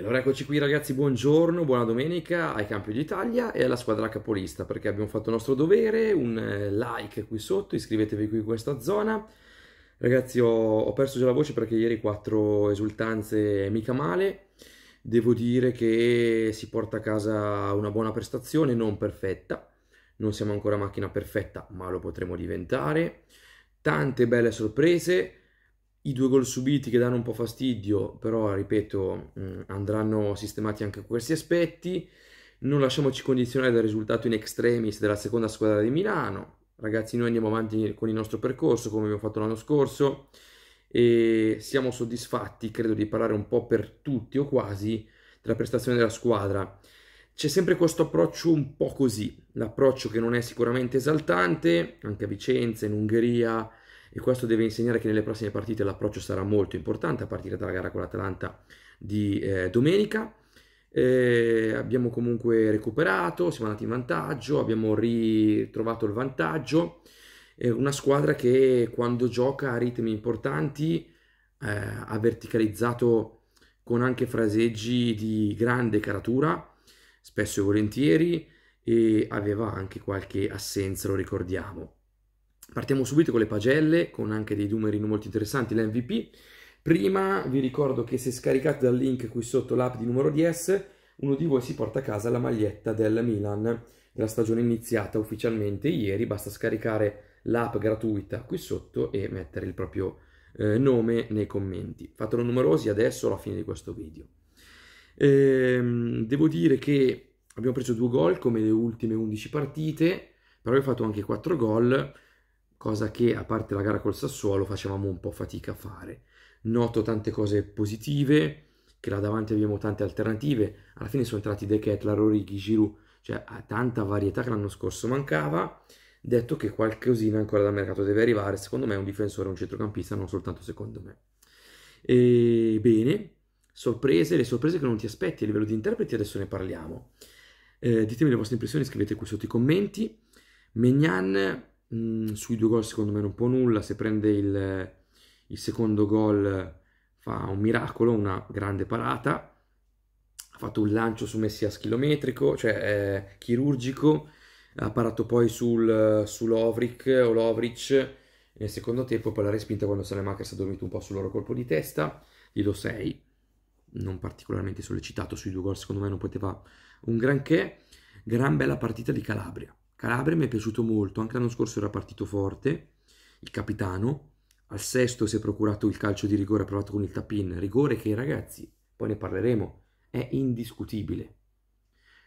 allora eccoci qui ragazzi, buongiorno, buona domenica ai Campi d'Italia e alla squadra capolista perché abbiamo fatto il nostro dovere, un eh, like qui sotto, iscrivetevi qui in questa zona. Ragazzi ho, ho perso già la voce perché ieri quattro esultanze mica male, devo dire che si porta a casa una buona prestazione, non perfetta, non siamo ancora macchina perfetta ma lo potremo diventare, tante belle sorprese, i due gol subiti che danno un po' fastidio, però ripeto, mm, andranno sistemati anche questi aspetti. Non lasciamoci condizionare dal risultato in extremis della seconda squadra di Milano. Ragazzi, noi andiamo avanti con il nostro percorso come abbiamo fatto l'anno scorso e siamo soddisfatti, credo di parlare un po' per tutti o quasi, della prestazione della squadra. C'è sempre questo approccio un po' così, l'approccio che non è sicuramente esaltante, anche a Vicenza, in Ungheria, e questo deve insegnare che nelle prossime partite l'approccio sarà molto importante a partire dalla gara con l'Atalanta di eh, domenica. Eh, abbiamo comunque recuperato, siamo andati in vantaggio, abbiamo ritrovato il vantaggio. È una squadra che quando gioca a ritmi importanti eh, ha verticalizzato con anche fraseggi di grande caratura, spesso e volentieri, e aveva anche qualche assenza, lo ricordiamo. Partiamo subito con le pagelle, con anche dei numeri molto interessanti, l'MVP. Prima vi ricordo che se scaricate dal link qui sotto l'app di numero 10, uno di voi si porta a casa la maglietta del Milan. della stagione iniziata ufficialmente ieri, basta scaricare l'app gratuita qui sotto e mettere il proprio eh, nome nei commenti. Fatelo numerosi adesso alla fine di questo video. Ehm, devo dire che abbiamo preso due gol come le ultime 11 partite, però abbiamo fatto anche 4 gol cosa che a parte la gara col Sassuolo facevamo un po' fatica a fare. Noto tante cose positive, che là davanti abbiamo tante alternative, alla fine sono entrati De Ketlar, Origi, Giroud, cioè ha tanta varietà che l'anno scorso mancava, detto che qualcosina ancora dal mercato deve arrivare, secondo me è un difensore, un centrocampista, non soltanto secondo me. Ebbene, sorprese, le sorprese che non ti aspetti a livello di interpreti adesso ne parliamo. Eh, ditemi le vostre impressioni, scrivete qui sotto i commenti. Megnan mh, mm, sui due gol secondo me non può nulla, se prende il, il secondo gol fa un miracolo, una grande parata, ha fatto un lancio su Messias chilometrico, cioè chirurgico, ha parato poi sul, sull'Ovric o Lovric nel secondo tempo, poi l'ha respinta quando Salemaker si è dormito un po' sul loro colpo di testa, gli do 6, non particolarmente sollecitato sui due gol, secondo me non poteva un granché, gran bella partita di Calabria. Calabria mi è piaciuto molto, anche l'anno scorso era partito forte, il capitano, al sesto si è procurato il calcio di rigore ha provato con il tapin, rigore che ragazzi, poi ne parleremo, è indiscutibile.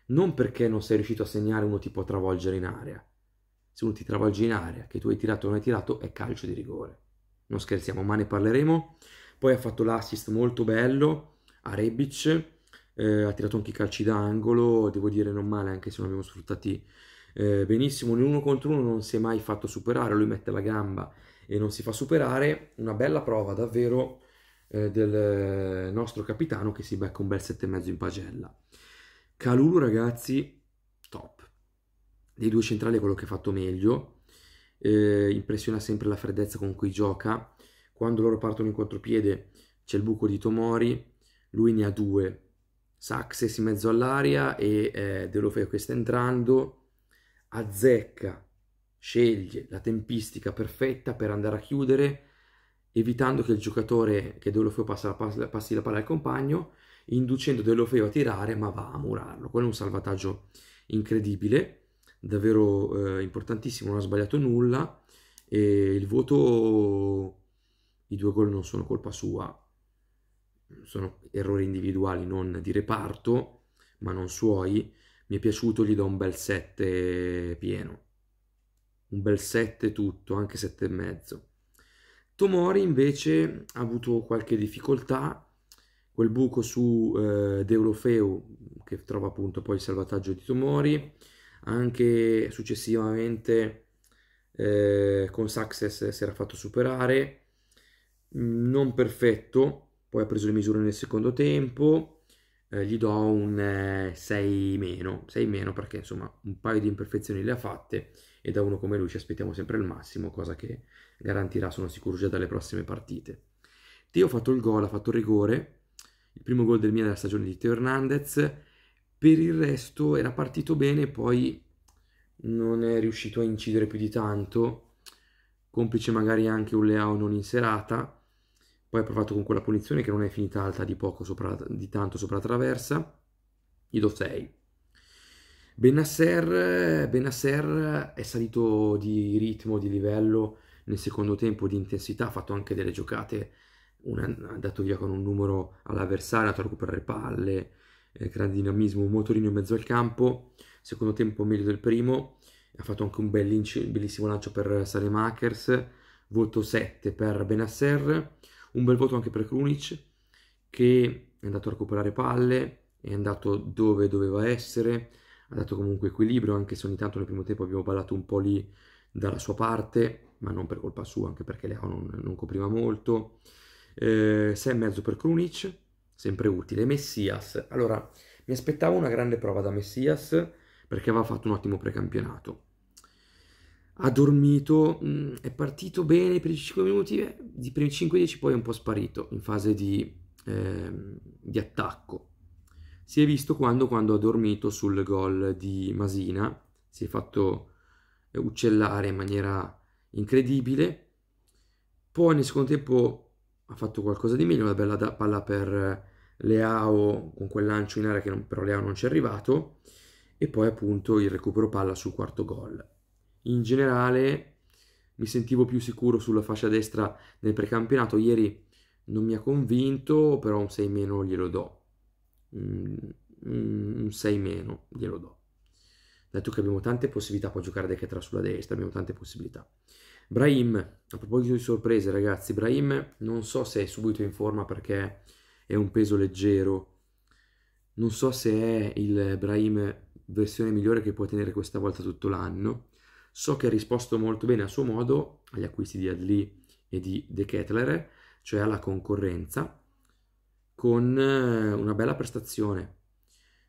Non perché non sei riuscito a segnare uno ti può travolgere in area. Se uno ti travolge in area, che tu hai tirato o non hai tirato, è calcio di rigore. Non scherziamo, ma ne parleremo. Poi ha fatto l'assist molto bello a Rebic, eh, ha tirato anche i calci d'angolo, devo dire non male anche se non abbiamo sfruttati eh, benissimo, uno contro uno non si è mai fatto superare, lui mette la gamba e non si fa superare, una bella prova davvero eh, del eh, nostro capitano che si becca un bel 7,5 in pagella. Calulu ragazzi, top. Dei due centrali è quello che ha fatto meglio, eh, impressiona sempre la freddezza con cui gioca, quando loro partono in contropiede c'è il buco di Tomori, lui ne ha due, Saxes in mezzo all'aria e eh, De Lofeo che sta entrando, azzecca, sceglie la tempistica perfetta per andare a chiudere, evitando che il giocatore che Deulofeo passi la palla al compagno, inducendo Deulofeo a tirare, ma va a murarlo. Quello è un salvataggio incredibile, davvero eh, importantissimo, non ha sbagliato nulla, e il voto, i due gol non sono colpa sua, sono errori individuali, non di reparto, ma non suoi, mi è piaciuto, gli do un bel 7 pieno. Un bel 7 tutto, anche 7 e mezzo. Tomori invece ha avuto qualche difficoltà, quel buco su eh, Deulofeu che trova appunto poi il salvataggio di Tomori, anche successivamente eh, con Success si era fatto superare, mm, non perfetto, poi ha preso le misure nel secondo tempo, eh, gli do un 6 eh, meno, 6 meno perché insomma un paio di imperfezioni le ha fatte e da uno come lui ci aspettiamo sempre il massimo, cosa che garantirà sono sicuro già dalle prossime partite. Teo ha fatto il gol, ha fatto il rigore, il primo gol del mio della stagione di Teo Hernandez, per il resto era partito bene, poi non è riuscito a incidere più di tanto, complice magari anche un Leao non in serata, poi ha provato con quella punizione che non è finita alta di poco sopra, di tanto sopra la traversa, gli do 6. Benasser, Benasser è salito di ritmo, di livello nel secondo tempo, di intensità, ha fatto anche delle giocate, una, ha andato via con un numero all'avversario, ha andato a recuperare palle, eh, grande dinamismo, un motorino in mezzo al campo, secondo tempo meglio del primo, ha fatto anche un bellissimo lancio per Saremakers, voto 7 per Benasser, un bel voto anche per Krunic, che è andato a recuperare palle, è andato dove doveva essere, ha dato comunque equilibrio, anche se ogni tanto nel primo tempo abbiamo ballato un po' lì dalla sua parte, ma non per colpa sua, anche perché Leo non, non copriva molto. Eh, mezzo per Krunic, sempre utile. Messias, allora mi aspettavo una grande prova da Messias perché aveva fatto un ottimo precampionato ha dormito, mh, mm, è partito bene per i 5 minuti, eh, di primi 5-10 poi è un po' sparito in fase di, eh, di attacco. Si è visto quando, quando ha dormito sul gol di Masina, si è fatto uccellare in maniera incredibile. Poi nel secondo tempo ha fatto qualcosa di meglio, una bella da- palla per Leao con quel lancio in area che non, però Leao non ci è arrivato e poi appunto il recupero palla sul quarto gol in generale mi sentivo più sicuro sulla fascia destra nel precampionato. Ieri non mi ha convinto, però un 6 meno glielo do. Mm, mm, un 6 meno glielo do. Dato che abbiamo tante possibilità, può giocare Dechetra sulla destra, abbiamo tante possibilità. Brahim, a proposito di sorprese ragazzi, Brahim non so se è subito in forma perché è un peso leggero, non so se è il Brahim versione migliore che può tenere questa volta tutto l'anno, So che ha risposto molto bene a suo modo agli acquisti di Adli e di De Kettler, cioè alla concorrenza, con eh, una bella prestazione.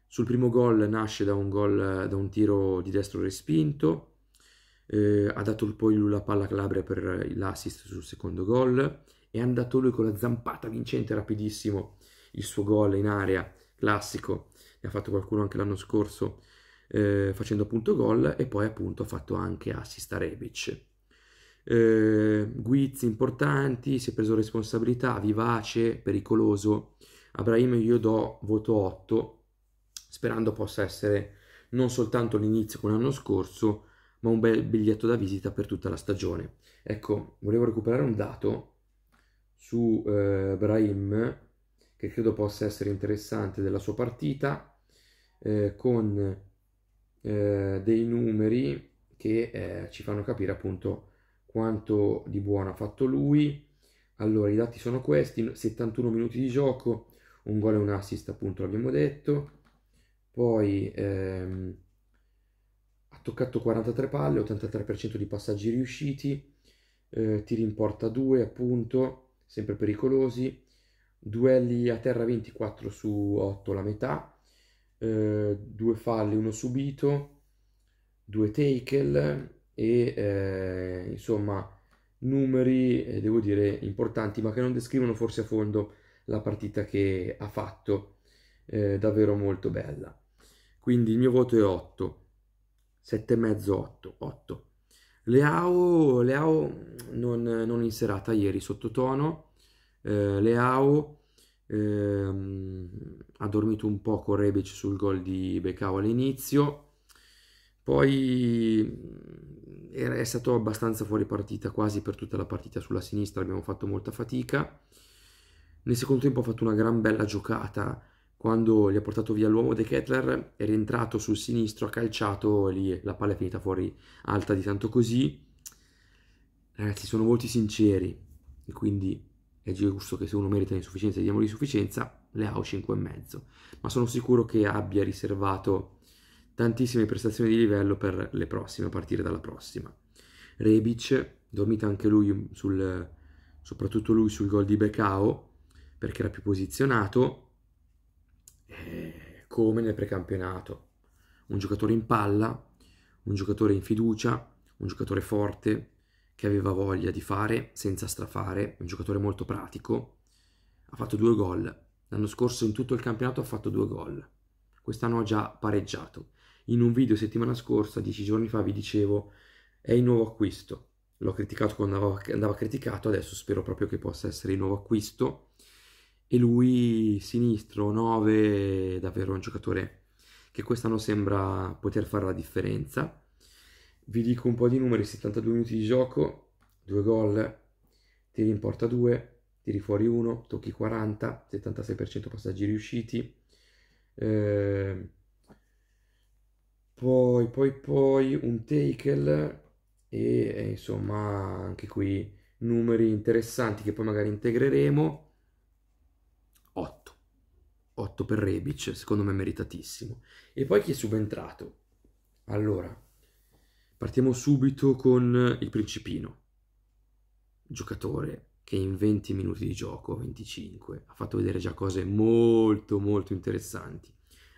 Sul primo gol nasce da un, gol, da un tiro di destro respinto, eh, ha dato poi lui la palla a Calabria per l'assist sul secondo gol, è andato lui con la zampata vincente rapidissimo, il suo gol in area, classico, ne ha fatto qualcuno anche l'anno scorso, eh, facendo appunto gol e poi appunto ha fatto anche assist a Rebic. Eh, guizzi importanti, si è preso responsabilità, vivace, pericoloso. Abraham io do voto 8, sperando possa essere non soltanto l'inizio con l'anno scorso, ma un bel biglietto da visita per tutta la stagione. Ecco, volevo recuperare un dato su eh, Brahim che credo possa essere interessante della sua partita eh, con eh, dei numeri che eh, ci fanno capire appunto quanto di buono ha fatto lui. Allora, i dati sono questi, 71 minuti di gioco, un gol e un assist appunto l'abbiamo detto, poi ehm, ha toccato 43 palle, 83% di passaggi riusciti, eh, tiri in porta 2 appunto, sempre pericolosi, duelli a terra 24 su 8 la metà, eh, due falli, uno subito, due tackle e eh, insomma numeri, eh, devo dire, importanti, ma che non descrivono forse a fondo la partita che ha fatto, eh, davvero molto bella. Quindi il mio voto è 8, 7,5, 8, 8. Leao, Leao non, non in serata ieri, sottotono, eh, Leao Ehm, ha dormito un po' con Rebic sul gol di Becao all'inizio. Poi mm, è stato abbastanza fuori partita quasi per tutta la partita sulla sinistra, abbiamo fatto molta fatica. Nel secondo tempo ha fatto una gran bella giocata quando gli ha portato via l'uomo De Kettler, è rientrato sul sinistro, ha calciato lì la palla è finita fuori alta di tanto così. Ragazzi, sono molti sinceri, e quindi è giusto che se uno merita l'insufficienza diamo l'insufficienza, Leao 5,5, ma sono sicuro che abbia riservato tantissime prestazioni di livello per le prossime, a partire dalla prossima. Rebic, dormita anche lui, sul, soprattutto lui sul gol di Becao, perché era più posizionato, eh, come nel precampionato. Un giocatore in palla, un giocatore in fiducia, un giocatore forte, che aveva voglia di fare senza strafare, un giocatore molto pratico, ha fatto due gol. L'anno scorso in tutto il campionato ha fatto due gol. Quest'anno ha già pareggiato. In un video settimana scorsa, dieci giorni fa, vi dicevo è il nuovo acquisto. L'ho criticato quando andava, andava criticato, adesso spero proprio che possa essere il nuovo acquisto. E lui, sinistro, 9, davvero un giocatore che quest'anno sembra poter fare la differenza vi dico un po' di numeri, 72 minuti di gioco, 2 gol, tiri in porta 2, tiri fuori 1, tocchi 40, 76% passaggi riusciti. Eh, poi, poi, poi un tackle e, e eh, insomma anche qui numeri interessanti che poi magari integreremo. 8. 8 per Rebic, secondo me meritatissimo. E poi chi è subentrato? Allora, Partiamo subito con il Principino, giocatore che in 20 minuti di gioco, 25, ha fatto vedere già cose molto molto interessanti.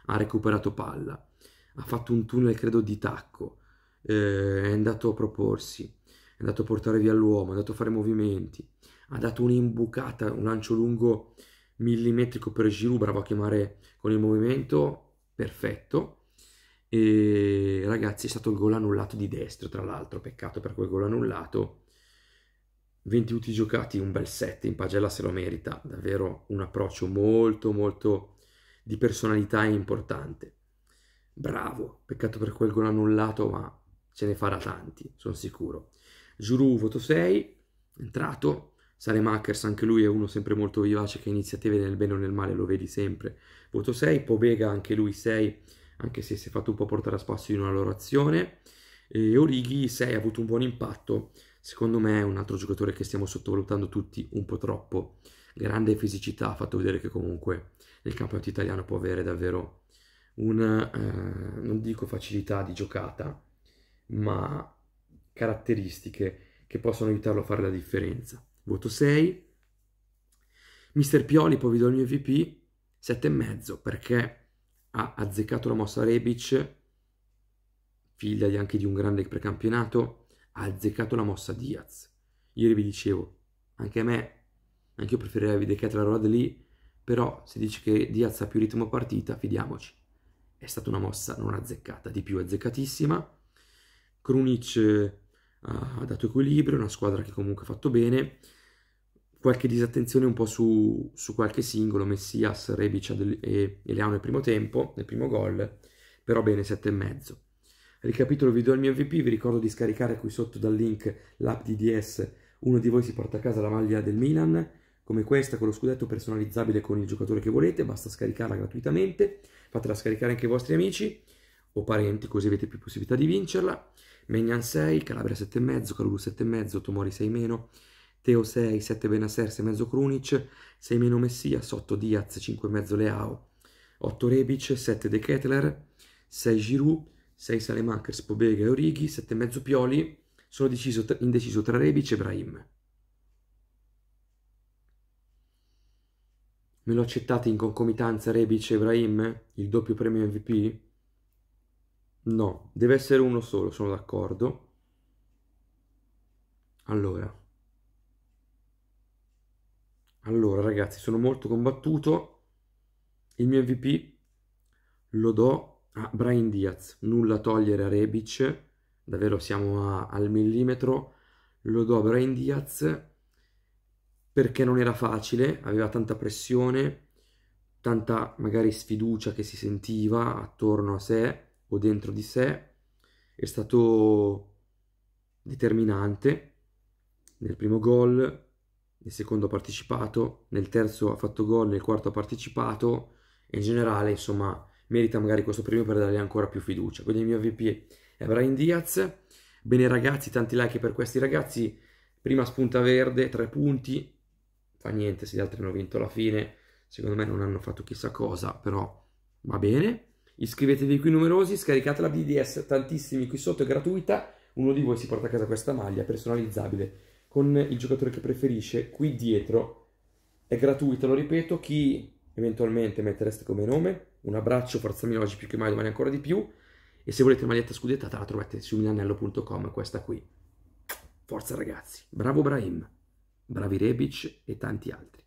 Ha recuperato palla, ha fatto un tunnel credo di tacco, eh, è andato a proporsi, è andato a portare via l'uomo, è andato a fare movimenti, ha dato un'imbucata, un lancio lungo millimetrico per Giroud, bravo a chiamare con il movimento, perfetto. E ragazzi, è stato il gol annullato di destra, tra l'altro, peccato per quel gol annullato. 20 minuti giocati, un bel set, in pagella se lo merita, davvero un approccio molto molto di personalità e importante. Bravo, peccato per quel gol annullato, ma ce ne farà tanti, sono sicuro. Giroud voto 6, entrato, Sale Saremakers, anche lui è uno sempre molto vivace che iniziative nel bene o nel male, lo vedi sempre. Voto 6, Pobega, anche lui 6 anche se si è fatto un po' portare a spasso in una loro azione. E Orighi 6 ha avuto un buon impatto, secondo me è un altro giocatore che stiamo sottovalutando tutti un po' troppo. Grande fisicità, ha fatto vedere che comunque nel campionato italiano può avere davvero una, eh, non dico facilità di giocata, ma caratteristiche che possono aiutarlo a fare la differenza. Voto 6. Mister Pioli, poi vi do il mio MVP, 7,5 perché ha azzeccato la mossa Rebic, figlia anche di un grande precampionato, ha azzeccato la mossa Diaz. Ieri vi dicevo, anche a me, anche io preferirei vedere che la Rod lì, però se dici che Diaz ha più ritmo partita, fidiamoci. È stata una mossa non azzeccata, di più azzeccatissima. Krunic eh, ha dato equilibrio, una squadra che comunque ha fatto bene qualche disattenzione un po' su, su qualche singolo, Messias, Rebic e Leao nel primo tempo, nel primo gol, però bene sette e mezzo. Ricapitolo vi do il mio MVP, vi ricordo di scaricare qui sotto dal link l'app di DS, uno di voi si porta a casa la maglia del Milan, come questa con lo scudetto personalizzabile con il giocatore che volete, basta scaricarla gratuitamente, fatela scaricare anche ai vostri amici o parenti così avete più possibilità di vincerla. Magnan 6, Calabria 7,5, Calulu 7,5, Tomori 6 meno, Teo 6, 7 Benaser, 6,5 Krunic, 6 meno Messias, 8 Diaz, 5,5 Leao, 8 Rebic, 7 De Ketler, 6 Giroud, 6 Salemakers, Pobega e Orighi, 7,5 Pioli, sono deciso, indeciso tra Rebic e Brahim. Me lo accettate in concomitanza Rebic e Brahim, il doppio premio MVP? No, deve essere uno solo, sono d'accordo. Allora, allora, ragazzi, sono molto combattuto. Il mio MVP lo do a Brian Diaz. Nulla a togliere a Rebic. Davvero siamo a, al millimetro. Lo do a Brian Diaz perché non era facile. Aveva tanta pressione, tanta magari sfiducia che si sentiva attorno a sé o dentro di sé. È stato determinante nel primo gol nel secondo ha partecipato, nel terzo ha fatto gol, nel quarto ha partecipato e in generale insomma merita magari questo premio per dargli ancora più fiducia. Quindi il mio VP è Brian Diaz. Bene ragazzi, tanti like per questi ragazzi. Prima spunta verde, tre punti. Fa niente se gli altri hanno vinto alla fine. Secondo me non hanno fatto chissà cosa, però va bene. Iscrivetevi qui numerosi, scaricate la BDS, tantissimi qui sotto, è gratuita. Uno di voi si porta a casa questa maglia personalizzabile con il giocatore che preferisce qui dietro. È gratuito, lo ripeto, chi eventualmente mettereste come nome. Un abbraccio, forza Milano oggi più che mai, domani ancora di più. E se volete maglietta scudettata la trovate su milanello.com, questa qui. Forza ragazzi, bravo Brahim, bravi Rebic e tanti altri.